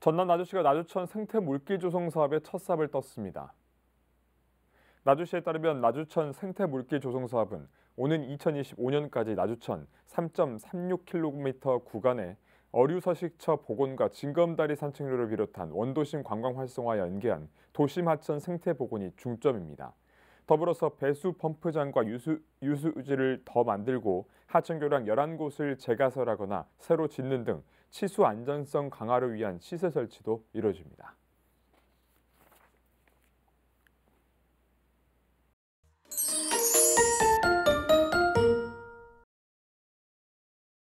전남 나주시가 나주천 생태 물기 조성 사업의 첫 삽을 떴습니다. 나주시에 따르면 나주천 생태 물기 조성 사업은 오는 2025년까지 나주천 3.36km 구간에 어류 서식처 복원과 징검다리 산책로를 비롯한 원도심 관광 활성화 연계한 도심 하천 생태 복원이 중점입니다. 더불어서 배수 펌프장과 유수, 유수 유지를 더 만들고 하천교량 11곳을 재가설하거나 새로 짓는 등 치수 안전성 강화를 위한 시설 설치도 이뤄집니다.